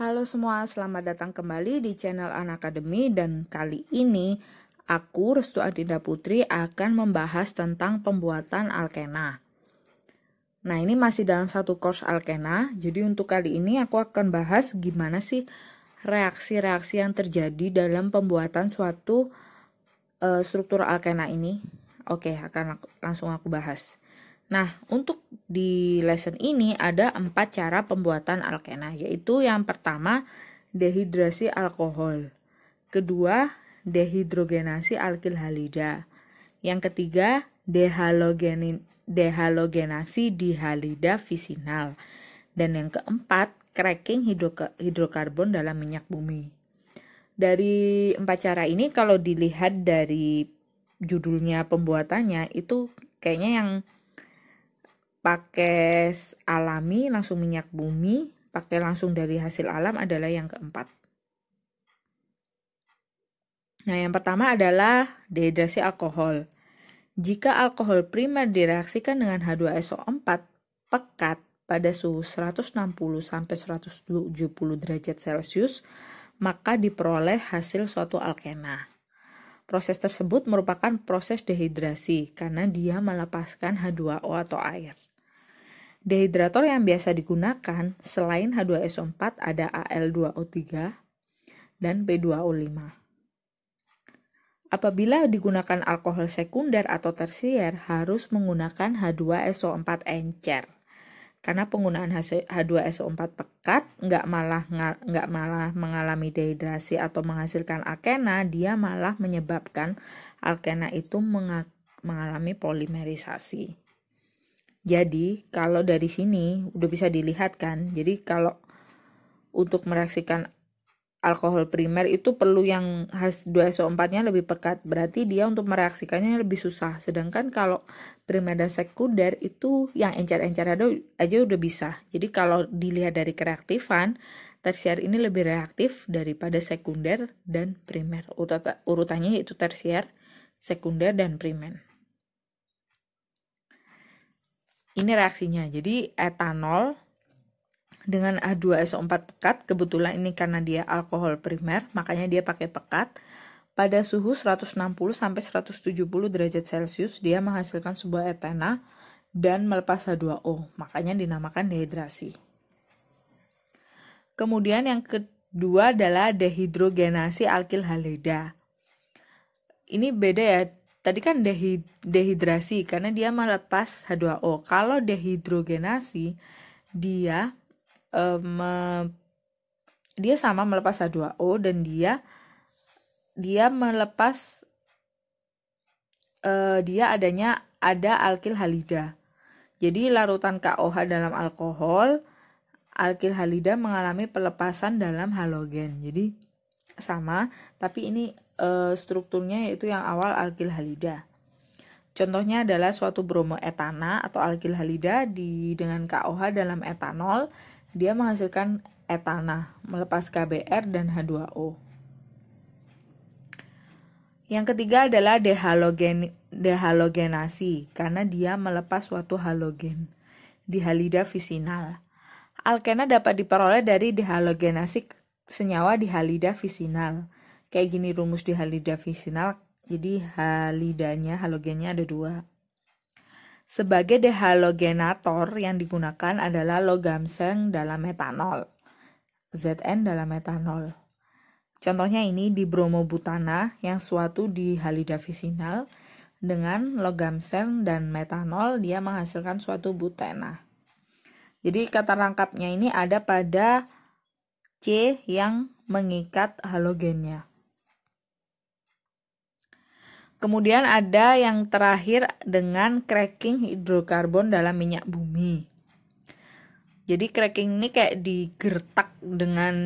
Halo semua, selamat datang kembali di channel Anak Academy dan kali ini aku Restu Adinda Putri akan membahas tentang pembuatan alkena. Nah, ini masih dalam satu course alkena. Jadi untuk kali ini aku akan bahas gimana sih reaksi-reaksi yang terjadi dalam pembuatan suatu uh, struktur alkena ini. Oke, akan aku, langsung aku bahas. Nah, untuk di lesson ini ada empat cara pembuatan alkena, yaitu yang pertama dehidrasi alkohol, kedua dehidrogenasi alkil halida, yang ketiga dehalogenin, dehalogenasi dihalida visinal, dan yang keempat cracking hidrokarbon dalam minyak bumi. Dari empat cara ini kalau dilihat dari judulnya pembuatannya itu kayaknya yang pakai alami langsung minyak bumi, pakai langsung dari hasil alam adalah yang keempat. Nah, yang pertama adalah dehidrasi alkohol. Jika alkohol primer direaksikan dengan H2SO4 pekat pada suhu 160 sampai 170 derajat Celcius, maka diperoleh hasil suatu alkena. Proses tersebut merupakan proses dehidrasi karena dia melepaskan H2O atau air. Dehidrator yang biasa digunakan selain H2SO4 ada Al2O3 dan P2O5. Apabila digunakan alkohol sekunder atau tersier harus menggunakan H2SO4 encer. Karena penggunaan H2SO4 pekat nggak malah nggak malah mengalami dehidrasi atau menghasilkan alkena, dia malah menyebabkan alkena itu mengalami polimerisasi. Jadi, kalau dari sini udah bisa dilihat kan. Jadi, kalau untuk mereaksikan alkohol primer itu perlu yang khas 2 so 4 nya lebih pekat. Berarti dia untuk mereaksikannya lebih susah. Sedangkan kalau primer dan sekunder itu yang encer-encer aja udah bisa. Jadi, kalau dilihat dari kereaktifan, tersier ini lebih reaktif daripada sekunder dan primer. Urutannya itu tersier, sekunder, dan primer. Ini reaksinya. Jadi etanol dengan A2SO4 pekat, kebetulan ini karena dia alkohol primer, makanya dia pakai pekat. Pada suhu 160 sampai 170 derajat Celcius, dia menghasilkan sebuah etena dan melepas H2O, makanya dinamakan dehidrasi. Kemudian yang kedua adalah dehidrogenasi alkil halida. Ini beda ya Tadi kan dehid dehidrasi karena dia melepas H2O. Kalau dehidrogenasi dia um, dia sama melepas H2O dan dia dia melepas uh, dia adanya ada alkil halida. Jadi larutan KOH dalam alkohol alkil halida mengalami pelepasan dalam halogen. Jadi sama, tapi ini Eh, strukturnya yaitu yang awal alkil halida. Contohnya adalah suatu bromoetana atau alkil halida di dengan KOH dalam etanol, dia menghasilkan etana, melepas KBr dan H2O. Yang ketiga adalah dehalogen, dehalogenasi karena dia melepas suatu halogen di halida visinal. Alkena dapat diperoleh dari dehalogenasi senyawa di halida visinal kayak gini rumus di halida visinal jadi halidanya halogennya ada dua sebagai dehalogenator yang digunakan adalah logam seng dalam metanol ZN dalam metanol contohnya ini di bromo butana yang suatu di halida visinal dengan seng dan metanol dia menghasilkan suatu butena jadi kata rangkapnya ini ada pada C yang mengikat halogennya Kemudian ada yang terakhir dengan cracking hidrokarbon dalam minyak bumi. Jadi cracking ini kayak digertak dengan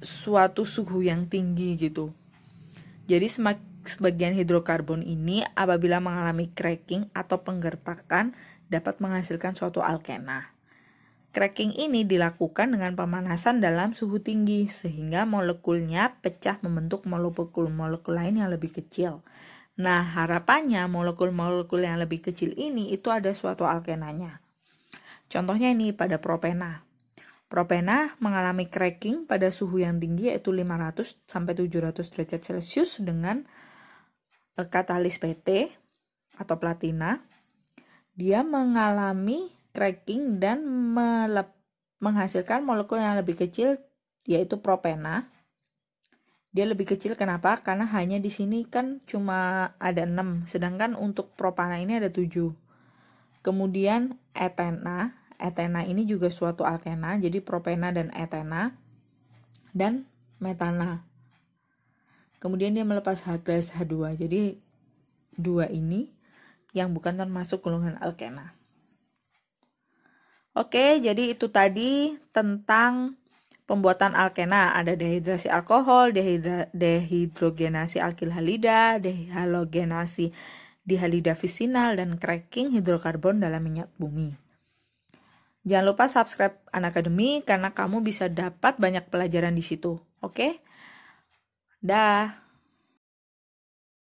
suatu suhu yang tinggi gitu. Jadi sebagian hidrokarbon ini apabila mengalami cracking atau penggertakan dapat menghasilkan suatu alkena. Cracking ini dilakukan dengan pemanasan dalam suhu tinggi sehingga molekulnya pecah membentuk molekul-molekul lain yang lebih kecil. Nah, harapannya molekul-molekul yang lebih kecil ini itu ada suatu alkenanya. Contohnya ini pada propena. Propena mengalami cracking pada suhu yang tinggi yaitu 500 sampai 700 derajat Celcius dengan e, katalis PT atau platina. Dia mengalami cracking dan menghasilkan molekul yang lebih kecil yaitu propena dia lebih kecil kenapa? Karena hanya di sini kan cuma ada 6, sedangkan untuk propana ini ada 7. Kemudian etena, etena ini juga suatu alkena, jadi propena dan etena dan metana. Kemudian dia melepas H2, H jadi dua ini yang bukan termasuk golongan alkena. Oke, jadi itu tadi tentang Pembuatan alkena ada dehidrasi alkohol, dehidra, dehidrogenasi alkil halida, dehalogenasi dihalida visinal, dan cracking hidrokarbon dalam minyak bumi. Jangan lupa subscribe Academy karena kamu bisa dapat banyak pelajaran di situ. Oke? Okay? Dah.